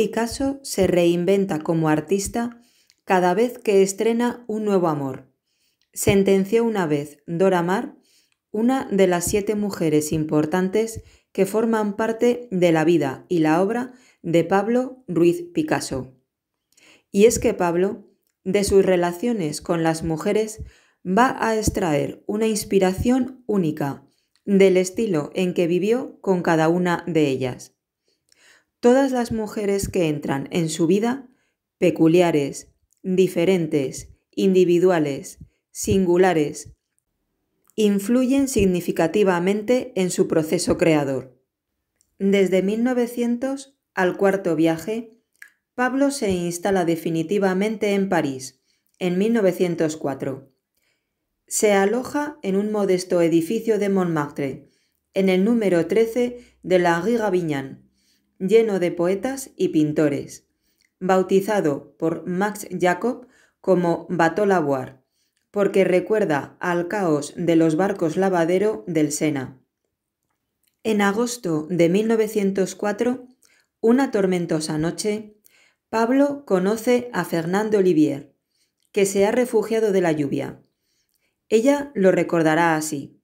Picasso se reinventa como artista cada vez que estrena un nuevo amor. Sentenció una vez Dora Mar, una de las siete mujeres importantes que forman parte de la vida y la obra de Pablo Ruiz Picasso. Y es que Pablo, de sus relaciones con las mujeres, va a extraer una inspiración única del estilo en que vivió con cada una de ellas todas las mujeres que entran en su vida, peculiares, diferentes, individuales, singulares, influyen significativamente en su proceso creador. Desde 1900 al cuarto viaje, Pablo se instala definitivamente en París, en 1904. Se aloja en un modesto edificio de Montmartre, en el número 13 de la Rue Gavignan, lleno de poetas y pintores, bautizado por Max Jacob como Lavoir, porque recuerda al caos de los barcos lavadero del Sena. En agosto de 1904, una tormentosa noche, Pablo conoce a Fernando Olivier, que se ha refugiado de la lluvia. Ella lo recordará así.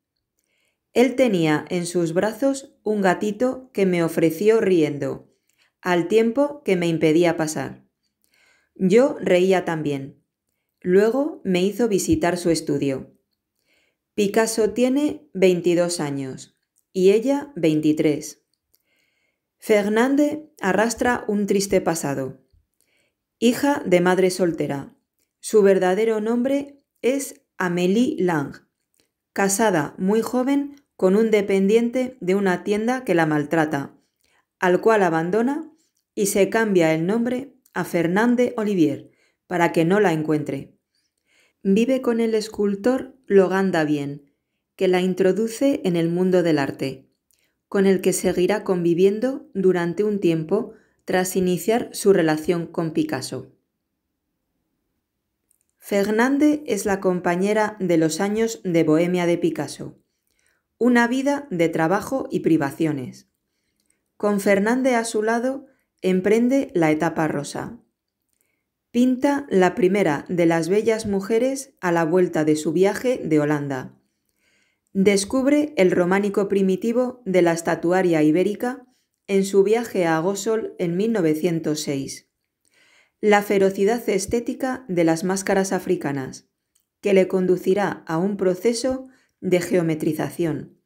Él tenía en sus brazos un gatito que me ofreció riendo, al tiempo que me impedía pasar. Yo reía también. Luego me hizo visitar su estudio. Picasso tiene 22 años y ella 23. fernández arrastra un triste pasado. Hija de madre soltera. Su verdadero nombre es Amélie Lang. Casada muy joven con un dependiente de una tienda que la maltrata, al cual abandona y se cambia el nombre a Fernández Olivier para que no la encuentre. Vive con el escultor Loganda Bien, que la introduce en el mundo del arte, con el que seguirá conviviendo durante un tiempo tras iniciar su relación con Picasso. Fernández es la compañera de los años de Bohemia de Picasso una vida de trabajo y privaciones. Con Fernández a su lado, emprende la etapa rosa. Pinta la primera de las bellas mujeres a la vuelta de su viaje de Holanda. Descubre el románico primitivo de la estatuaria ibérica en su viaje a Agosol en 1906. La ferocidad estética de las máscaras africanas, que le conducirá a un proceso de geometrización,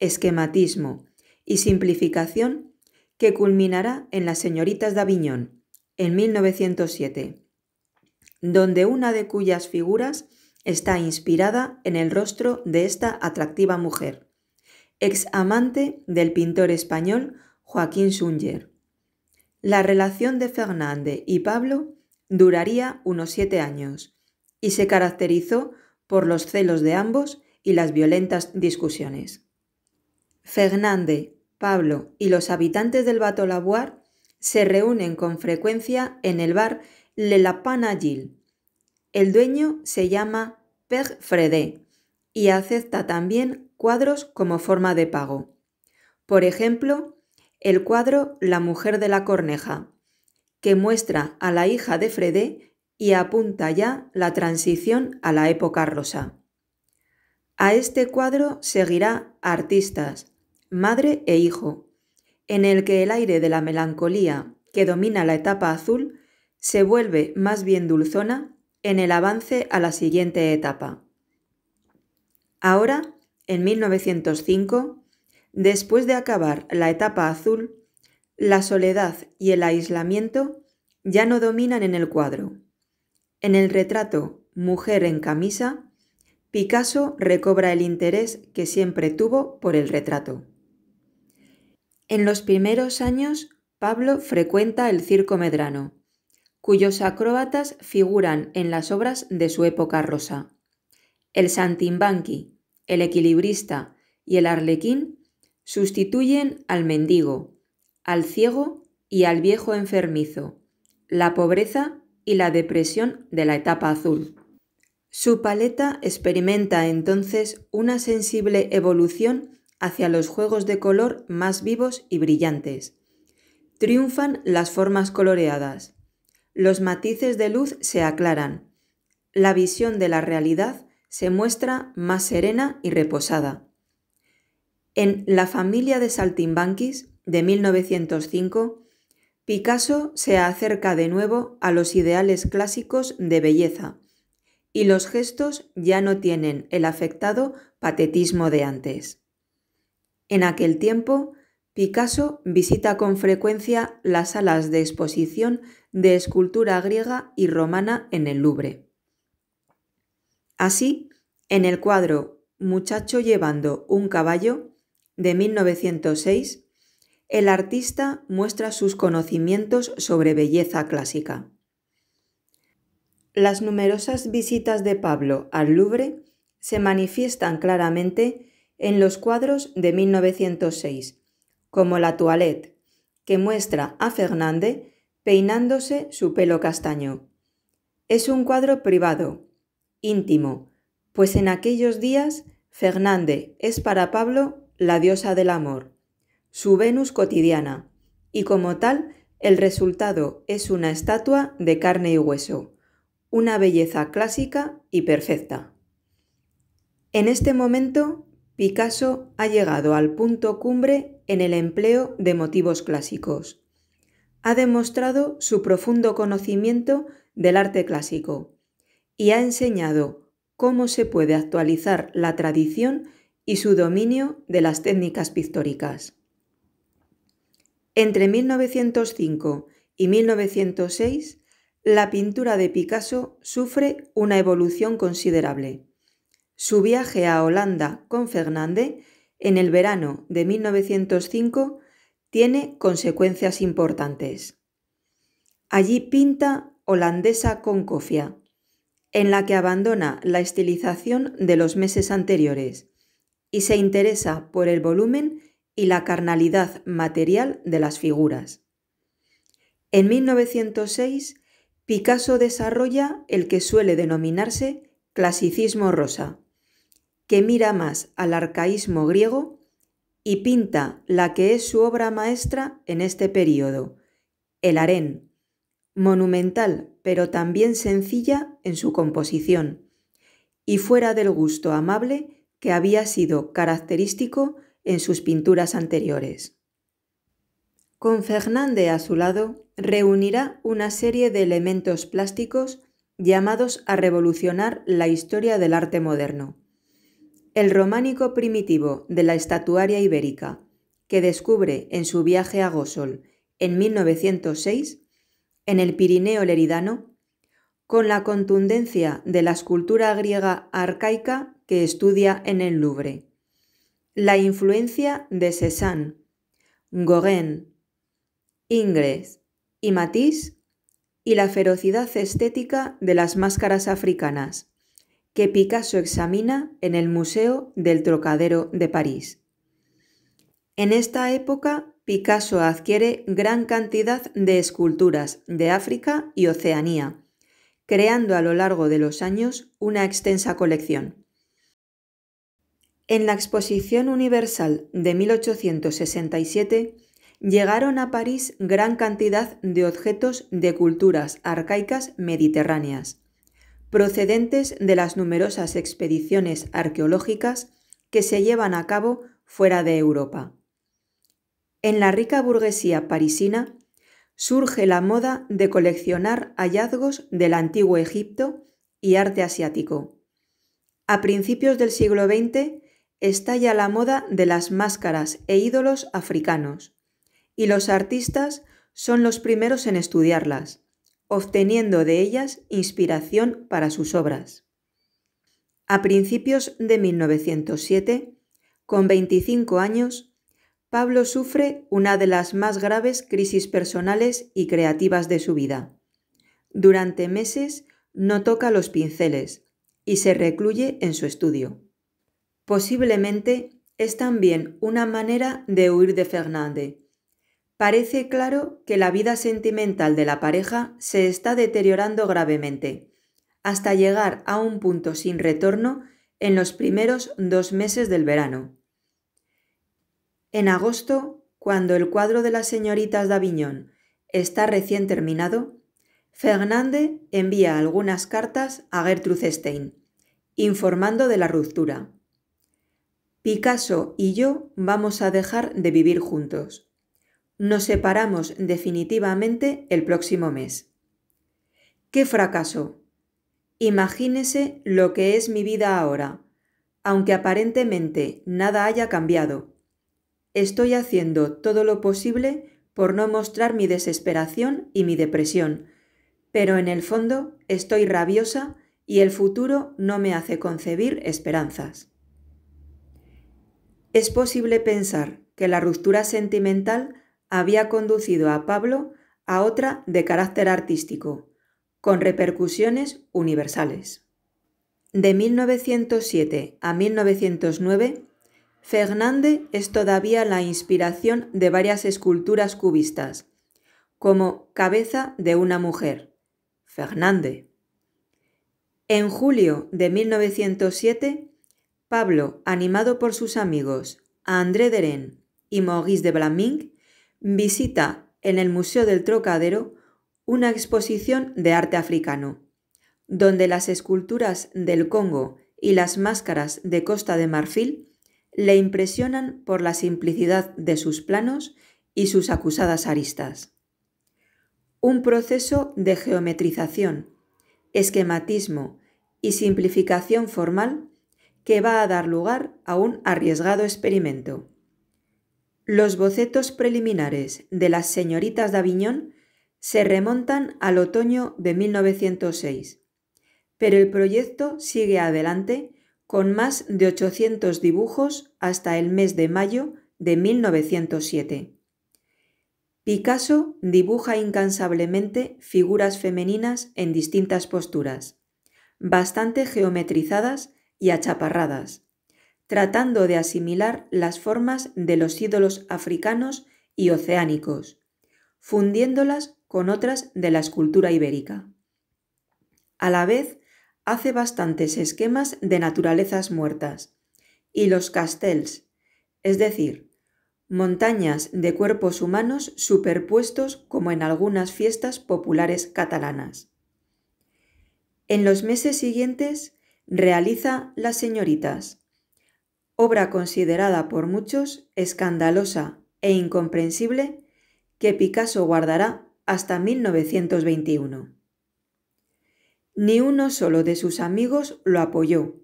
esquematismo y simplificación que culminará en Las Señoritas de Aviñón, en 1907, donde una de cuyas figuras está inspirada en el rostro de esta atractiva mujer, ex amante del pintor español Joaquín Sunger. La relación de Fernández y Pablo duraría unos siete años y se caracterizó por los celos de ambos y las violentas discusiones. Fernández, Pablo y los habitantes del Batolabuar se reúnen con frecuencia en el bar Le Lapana El dueño se llama Père Fredé y acepta también cuadros como forma de pago. Por ejemplo, el cuadro La mujer de la corneja, que muestra a la hija de Fredé y apunta ya la transición a la época rosa. A este cuadro seguirá Artistas, Madre e Hijo, en el que el aire de la melancolía que domina la etapa azul se vuelve más bien dulzona en el avance a la siguiente etapa. Ahora, en 1905, después de acabar la etapa azul, la soledad y el aislamiento ya no dominan en el cuadro. En el retrato Mujer en camisa, Picasso recobra el interés que siempre tuvo por el retrato. En los primeros años, Pablo frecuenta el Circo Medrano, cuyos acróbatas figuran en las obras de su época rosa. El Santimbanqui, el Equilibrista y el Arlequín sustituyen al mendigo, al ciego y al viejo enfermizo, la pobreza y la depresión de la etapa azul. Su paleta experimenta entonces una sensible evolución hacia los juegos de color más vivos y brillantes. Triunfan las formas coloreadas. Los matices de luz se aclaran. La visión de la realidad se muestra más serena y reposada. En La familia de Saltimbanquis, de 1905, Picasso se acerca de nuevo a los ideales clásicos de belleza, y los gestos ya no tienen el afectado patetismo de antes. En aquel tiempo, Picasso visita con frecuencia las salas de exposición de escultura griega y romana en el Louvre. Así, en el cuadro Muchacho llevando un caballo de 1906, el artista muestra sus conocimientos sobre belleza clásica. Las numerosas visitas de Pablo al Louvre se manifiestan claramente en los cuadros de 1906, como La Toilette, que muestra a Fernández peinándose su pelo castaño. Es un cuadro privado, íntimo, pues en aquellos días Fernández es para Pablo la diosa del amor, su Venus cotidiana, y como tal el resultado es una estatua de carne y hueso una belleza clásica y perfecta. En este momento, Picasso ha llegado al punto cumbre en el empleo de motivos clásicos. Ha demostrado su profundo conocimiento del arte clásico y ha enseñado cómo se puede actualizar la tradición y su dominio de las técnicas pictóricas. Entre 1905 y 1906 la pintura de Picasso sufre una evolución considerable. Su viaje a Holanda con Fernández en el verano de 1905 tiene consecuencias importantes. Allí pinta Holandesa con cofia, en la que abandona la estilización de los meses anteriores y se interesa por el volumen y la carnalidad material de las figuras. En 1906 Picasso desarrolla el que suele denominarse clasicismo rosa, que mira más al arcaísmo griego y pinta la que es su obra maestra en este período, el harén, monumental pero también sencilla en su composición, y fuera del gusto amable que había sido característico en sus pinturas anteriores con Fernández a su lado, reunirá una serie de elementos plásticos llamados a revolucionar la historia del arte moderno. El románico primitivo de la estatuaria ibérica, que descubre en su viaje a Gosol en 1906, en el Pirineo Leridano, con la contundencia de la escultura griega arcaica que estudia en el Louvre. La influencia de Cézanne, Gauguin, Ingres y Matisse y la ferocidad estética de las máscaras africanas, que Picasso examina en el Museo del Trocadero de París. En esta época, Picasso adquiere gran cantidad de esculturas de África y Oceanía, creando a lo largo de los años una extensa colección. En la Exposición Universal de 1867, llegaron a París gran cantidad de objetos de culturas arcaicas mediterráneas, procedentes de las numerosas expediciones arqueológicas que se llevan a cabo fuera de Europa. En la rica burguesía parisina surge la moda de coleccionar hallazgos del antiguo Egipto y arte asiático. A principios del siglo XX estalla la moda de las máscaras e ídolos africanos y los artistas son los primeros en estudiarlas, obteniendo de ellas inspiración para sus obras. A principios de 1907, con 25 años, Pablo sufre una de las más graves crisis personales y creativas de su vida. Durante meses no toca los pinceles y se recluye en su estudio. Posiblemente es también una manera de huir de Fernández, Parece claro que la vida sentimental de la pareja se está deteriorando gravemente, hasta llegar a un punto sin retorno en los primeros dos meses del verano. En agosto, cuando el cuadro de las señoritas de está recién terminado, Fernández envía algunas cartas a Gertrude Stein, informando de la ruptura. Picasso y yo vamos a dejar de vivir juntos. Nos separamos definitivamente el próximo mes. ¡Qué fracaso! Imagínese lo que es mi vida ahora, aunque aparentemente nada haya cambiado. Estoy haciendo todo lo posible por no mostrar mi desesperación y mi depresión, pero en el fondo estoy rabiosa y el futuro no me hace concebir esperanzas. Es posible pensar que la ruptura sentimental había conducido a Pablo a otra de carácter artístico, con repercusiones universales. De 1907 a 1909, Fernández es todavía la inspiración de varias esculturas cubistas, como Cabeza de una mujer, Fernández. En julio de 1907, Pablo, animado por sus amigos André Deren y Maurice de Blaming, Visita en el Museo del Trocadero una exposición de arte africano, donde las esculturas del Congo y las máscaras de Costa de Marfil le impresionan por la simplicidad de sus planos y sus acusadas aristas. Un proceso de geometrización, esquematismo y simplificación formal que va a dar lugar a un arriesgado experimento. Los bocetos preliminares de las señoritas de Aviñón se remontan al otoño de 1906, pero el proyecto sigue adelante con más de 800 dibujos hasta el mes de mayo de 1907. Picasso dibuja incansablemente figuras femeninas en distintas posturas, bastante geometrizadas y achaparradas, tratando de asimilar las formas de los ídolos africanos y oceánicos, fundiéndolas con otras de la escultura ibérica. A la vez, hace bastantes esquemas de naturalezas muertas, y los castells, es decir, montañas de cuerpos humanos superpuestos como en algunas fiestas populares catalanas. En los meses siguientes realiza las señoritas, obra considerada por muchos escandalosa e incomprensible que Picasso guardará hasta 1921. Ni uno solo de sus amigos lo apoyó.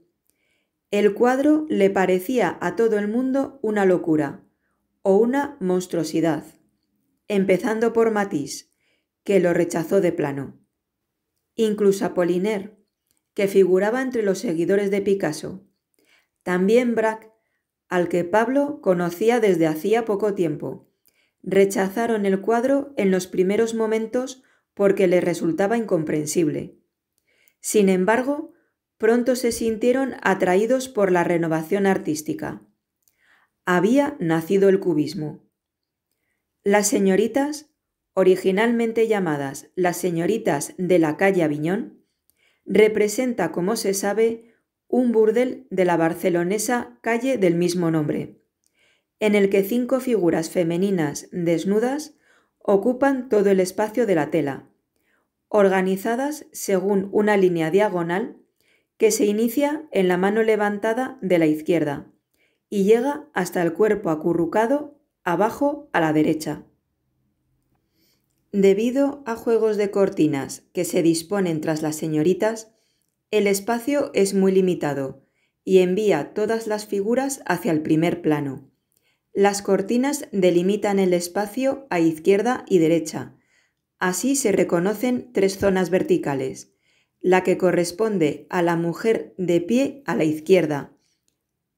El cuadro le parecía a todo el mundo una locura o una monstruosidad, empezando por Matisse, que lo rechazó de plano. Incluso Apollinaire, que figuraba entre los seguidores de Picasso, también Brac, al que Pablo conocía desde hacía poco tiempo. Rechazaron el cuadro en los primeros momentos porque le resultaba incomprensible. Sin embargo, pronto se sintieron atraídos por la renovación artística. Había nacido el cubismo. Las señoritas, originalmente llamadas las señoritas de la calle Aviñón, representa, como se sabe, un burdel de la barcelonesa calle del mismo nombre, en el que cinco figuras femeninas desnudas ocupan todo el espacio de la tela, organizadas según una línea diagonal que se inicia en la mano levantada de la izquierda y llega hasta el cuerpo acurrucado abajo a la derecha. Debido a juegos de cortinas que se disponen tras las señoritas, el espacio es muy limitado y envía todas las figuras hacia el primer plano. Las cortinas delimitan el espacio a izquierda y derecha. Así se reconocen tres zonas verticales, la que corresponde a la mujer de pie a la izquierda,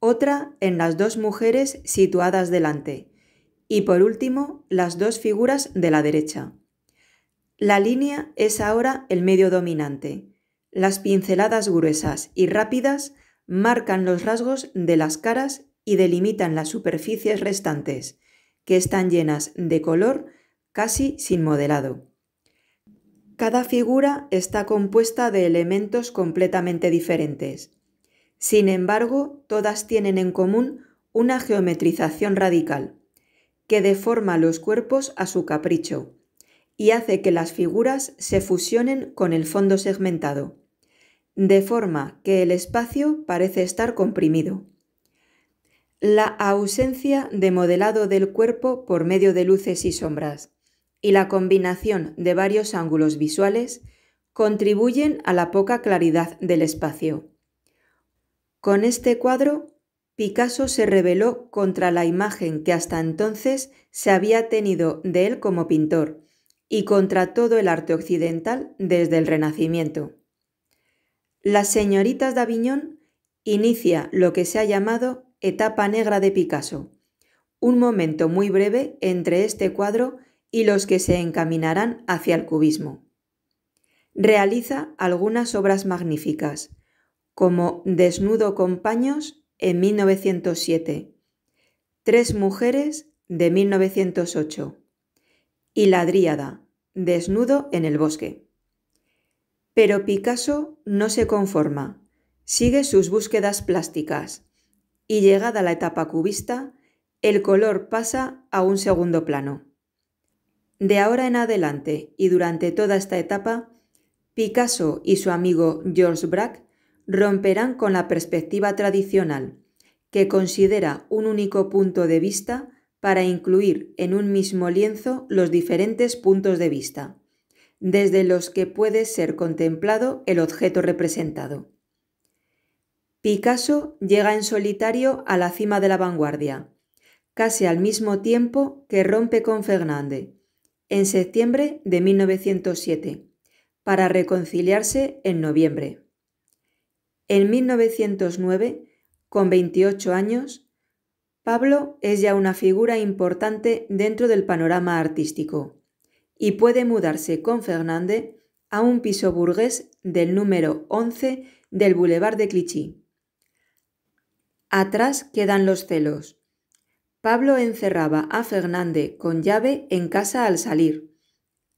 otra en las dos mujeres situadas delante y por último las dos figuras de la derecha. La línea es ahora el medio dominante las pinceladas gruesas y rápidas marcan los rasgos de las caras y delimitan las superficies restantes, que están llenas de color casi sin modelado. Cada figura está compuesta de elementos completamente diferentes. Sin embargo, todas tienen en común una geometrización radical, que deforma los cuerpos a su capricho y hace que las figuras se fusionen con el fondo segmentado de forma que el espacio parece estar comprimido. La ausencia de modelado del cuerpo por medio de luces y sombras y la combinación de varios ángulos visuales contribuyen a la poca claridad del espacio. Con este cuadro, Picasso se rebeló contra la imagen que hasta entonces se había tenido de él como pintor y contra todo el arte occidental desde el Renacimiento. Las señoritas de Aviñón inicia lo que se ha llamado etapa negra de Picasso, un momento muy breve entre este cuadro y los que se encaminarán hacia el cubismo. Realiza algunas obras magníficas, como Desnudo con paños en 1907, Tres mujeres de 1908 y La dríada, Desnudo en el bosque. Pero Picasso no se conforma, sigue sus búsquedas plásticas y llegada la etapa cubista, el color pasa a un segundo plano. De ahora en adelante y durante toda esta etapa, Picasso y su amigo George Braque romperán con la perspectiva tradicional, que considera un único punto de vista para incluir en un mismo lienzo los diferentes puntos de vista desde los que puede ser contemplado el objeto representado. Picasso llega en solitario a la cima de la vanguardia, casi al mismo tiempo que rompe con Fernández, en septiembre de 1907, para reconciliarse en noviembre. En 1909, con 28 años, Pablo es ya una figura importante dentro del panorama artístico y puede mudarse con Fernández a un piso burgués del número 11 del Boulevard de Clichy. Atrás quedan los celos. Pablo encerraba a Fernández con llave en casa al salir.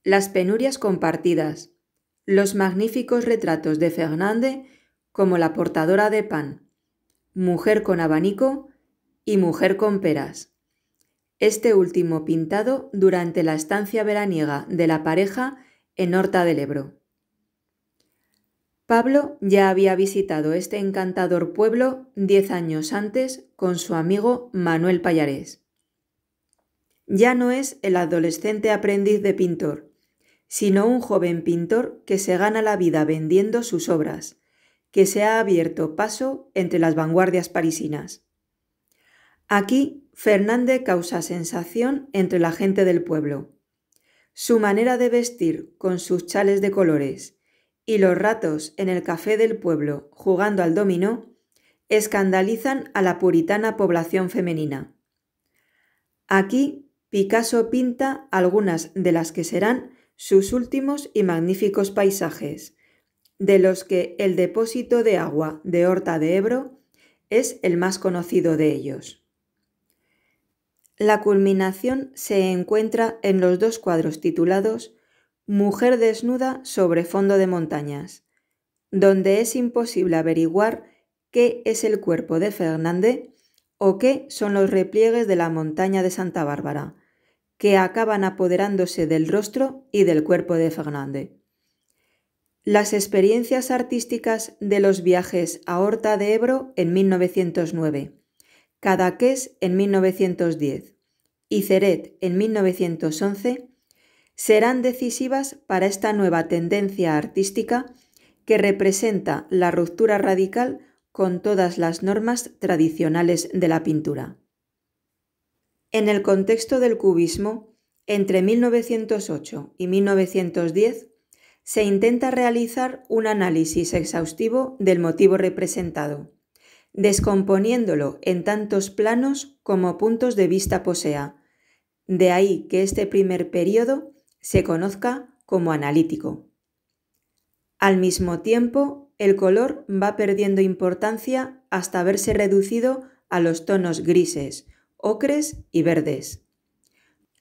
Las penurias compartidas. Los magníficos retratos de Fernández como la portadora de pan, mujer con abanico y mujer con peras este último pintado durante la estancia veraniega de la pareja en Horta del Ebro. Pablo ya había visitado este encantador pueblo diez años antes con su amigo Manuel Pallarés. Ya no es el adolescente aprendiz de pintor, sino un joven pintor que se gana la vida vendiendo sus obras, que se ha abierto paso entre las vanguardias parisinas. Aquí Fernández causa sensación entre la gente del pueblo. Su manera de vestir con sus chales de colores y los ratos en el café del pueblo jugando al dominó escandalizan a la puritana población femenina. Aquí Picasso pinta algunas de las que serán sus últimos y magníficos paisajes, de los que el depósito de agua de Horta de Ebro es el más conocido de ellos. La culminación se encuentra en los dos cuadros titulados Mujer desnuda sobre fondo de montañas, donde es imposible averiguar qué es el cuerpo de Fernández o qué son los repliegues de la montaña de Santa Bárbara, que acaban apoderándose del rostro y del cuerpo de Fernández. Las experiencias artísticas de los viajes a Horta de Ebro en 1909 Cadaqués en 1910 y Ceret en 1911 serán decisivas para esta nueva tendencia artística que representa la ruptura radical con todas las normas tradicionales de la pintura. En el contexto del cubismo, entre 1908 y 1910 se intenta realizar un análisis exhaustivo del motivo representado, descomponiéndolo en tantos planos como puntos de vista posea. De ahí que este primer periodo se conozca como analítico. Al mismo tiempo, el color va perdiendo importancia hasta verse reducido a los tonos grises, ocres y verdes.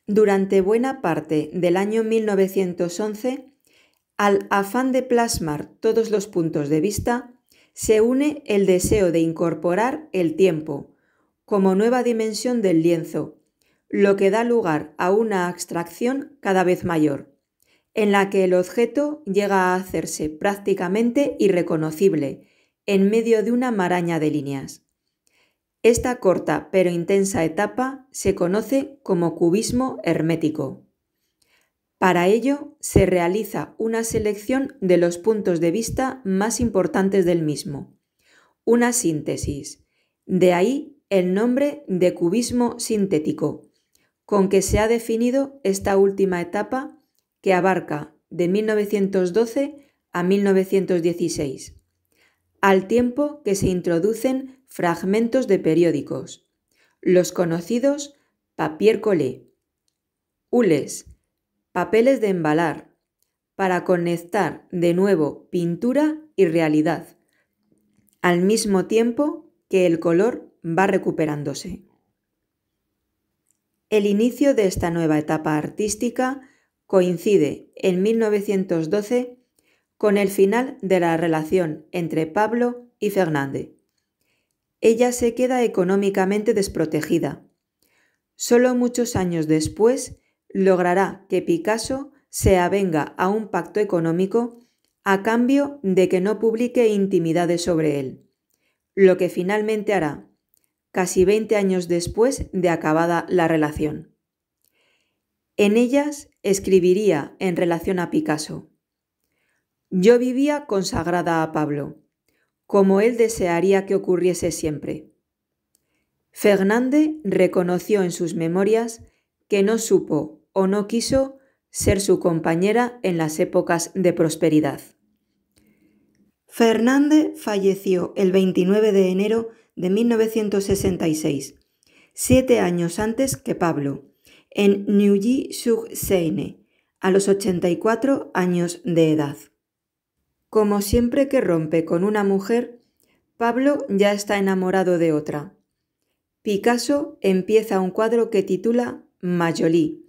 Durante buena parte del año 1911, al afán de plasmar todos los puntos de vista, se une el deseo de incorporar el tiempo como nueva dimensión del lienzo, lo que da lugar a una abstracción cada vez mayor, en la que el objeto llega a hacerse prácticamente irreconocible en medio de una maraña de líneas. Esta corta pero intensa etapa se conoce como cubismo hermético. Para ello, se realiza una selección de los puntos de vista más importantes del mismo, una síntesis. De ahí el nombre de cubismo sintético, con que se ha definido esta última etapa que abarca de 1912 a 1916, al tiempo que se introducen fragmentos de periódicos, los conocidos Papier Collé, Hules, papeles de embalar, para conectar de nuevo pintura y realidad, al mismo tiempo que el color va recuperándose. El inicio de esta nueva etapa artística coincide en 1912 con el final de la relación entre Pablo y Fernández. Ella se queda económicamente desprotegida. Solo muchos años después logrará que Picasso se avenga a un pacto económico a cambio de que no publique intimidades sobre él, lo que finalmente hará, casi 20 años después de acabada la relación. En ellas escribiría en relación a Picasso. Yo vivía consagrada a Pablo, como él desearía que ocurriese siempre. Fernández reconoció en sus memorias que no supo o no quiso ser su compañera en las épocas de prosperidad. Fernández falleció el 29 de enero de 1966, siete años antes que Pablo, en Neuilly-sur-Seine, a los 84 años de edad. Como siempre que rompe con una mujer, Pablo ya está enamorado de otra. Picasso empieza un cuadro que titula Mayolí,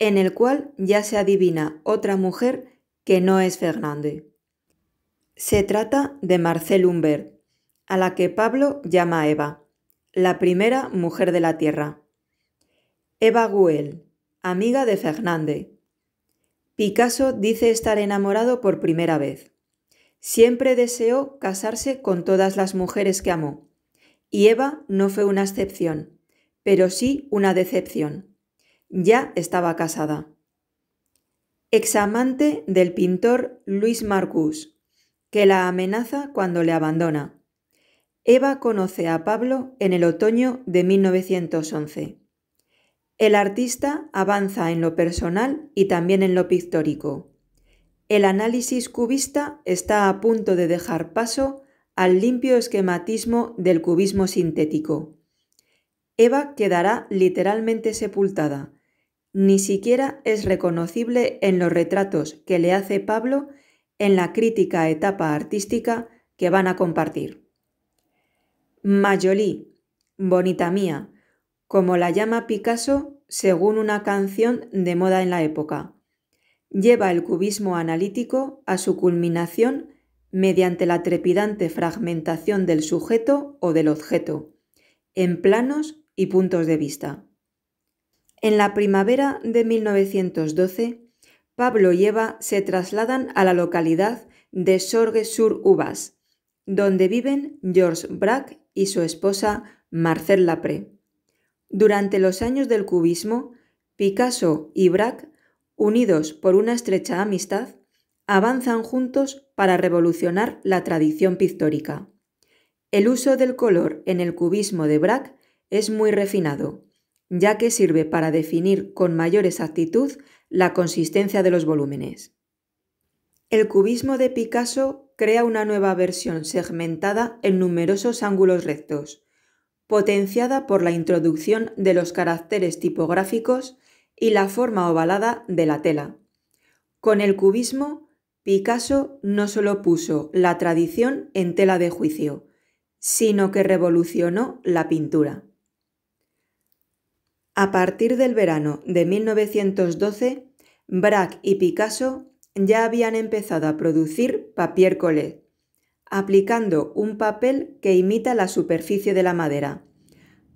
en el cual ya se adivina otra mujer que no es Fernández. Se trata de Marcel Humbert, a la que Pablo llama Eva, la primera mujer de la Tierra. Eva Güell, amiga de Fernández. Picasso dice estar enamorado por primera vez. Siempre deseó casarse con todas las mujeres que amó, y Eva no fue una excepción, pero sí una decepción. Ya estaba casada. Examante del pintor Luis Marcus, que la amenaza cuando le abandona. Eva conoce a Pablo en el otoño de 1911. El artista avanza en lo personal y también en lo pictórico. El análisis cubista está a punto de dejar paso al limpio esquematismo del cubismo sintético. Eva quedará literalmente sepultada, ni siquiera es reconocible en los retratos que le hace Pablo en la crítica etapa artística que van a compartir. Mayolí, bonita mía, como la llama Picasso según una canción de moda en la época, lleva el cubismo analítico a su culminación mediante la trepidante fragmentación del sujeto o del objeto, en planos y puntos de vista. En la primavera de 1912, Pablo y Eva se trasladan a la localidad de Sorgue-sur-Uvas, donde viven George Braque y su esposa Marcel Lapré. Durante los años del cubismo, Picasso y Braque, unidos por una estrecha amistad, avanzan juntos para revolucionar la tradición pictórica. El uso del color en el cubismo de Braque es muy refinado ya que sirve para definir con mayor exactitud la consistencia de los volúmenes. El cubismo de Picasso crea una nueva versión segmentada en numerosos ángulos rectos, potenciada por la introducción de los caracteres tipográficos y la forma ovalada de la tela. Con el cubismo, Picasso no solo puso la tradición en tela de juicio, sino que revolucionó la pintura. A partir del verano de 1912, Braque y Picasso ya habían empezado a producir papier collé, aplicando un papel que imita la superficie de la madera,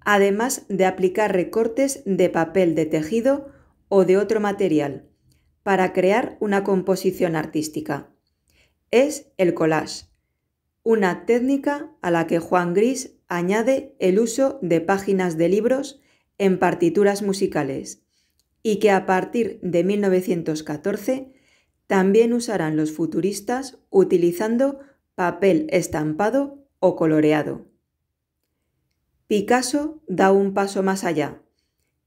además de aplicar recortes de papel de tejido o de otro material, para crear una composición artística. Es el collage, una técnica a la que Juan Gris añade el uso de páginas de libros en partituras musicales y que a partir de 1914 también usarán los futuristas utilizando papel estampado o coloreado. Picasso da un paso más allá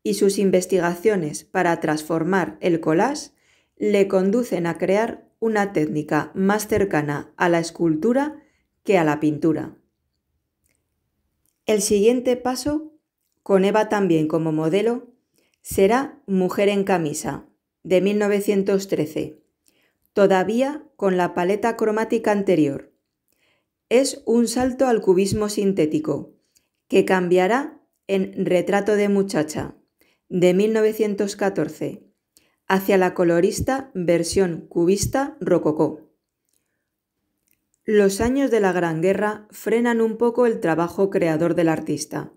y sus investigaciones para transformar el collage le conducen a crear una técnica más cercana a la escultura que a la pintura. El siguiente paso con Eva también como modelo, será Mujer en camisa, de 1913, todavía con la paleta cromática anterior. Es un salto al cubismo sintético, que cambiará en Retrato de muchacha, de 1914, hacia la colorista versión cubista rococó. Los años de la Gran Guerra frenan un poco el trabajo creador del artista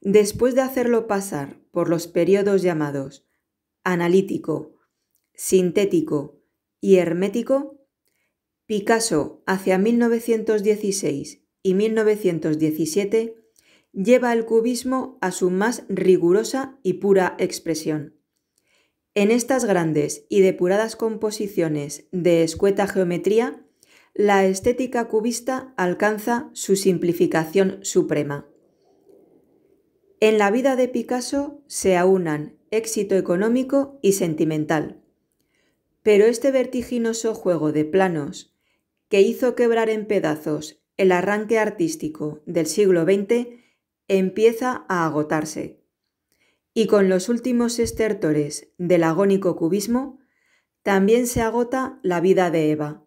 Después de hacerlo pasar por los periodos llamados analítico, sintético y hermético, Picasso hacia 1916 y 1917 lleva el cubismo a su más rigurosa y pura expresión. En estas grandes y depuradas composiciones de escueta geometría, la estética cubista alcanza su simplificación suprema. En la vida de Picasso se aunan éxito económico y sentimental. Pero este vertiginoso juego de planos, que hizo quebrar en pedazos el arranque artístico del siglo XX, empieza a agotarse. Y con los últimos estertores del agónico cubismo, también se agota la vida de Eva.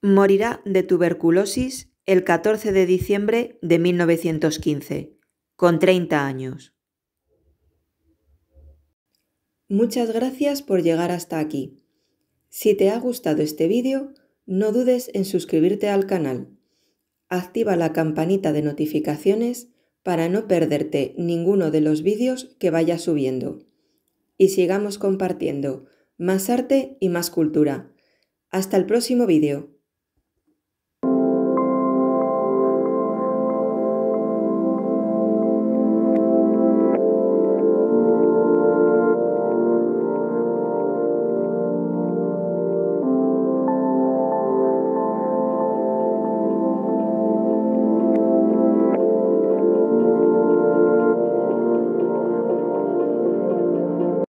Morirá de tuberculosis el 14 de diciembre de 1915 con 30 años. Muchas gracias por llegar hasta aquí. Si te ha gustado este vídeo, no dudes en suscribirte al canal. Activa la campanita de notificaciones para no perderte ninguno de los vídeos que vaya subiendo. Y sigamos compartiendo más arte y más cultura. Hasta el próximo vídeo.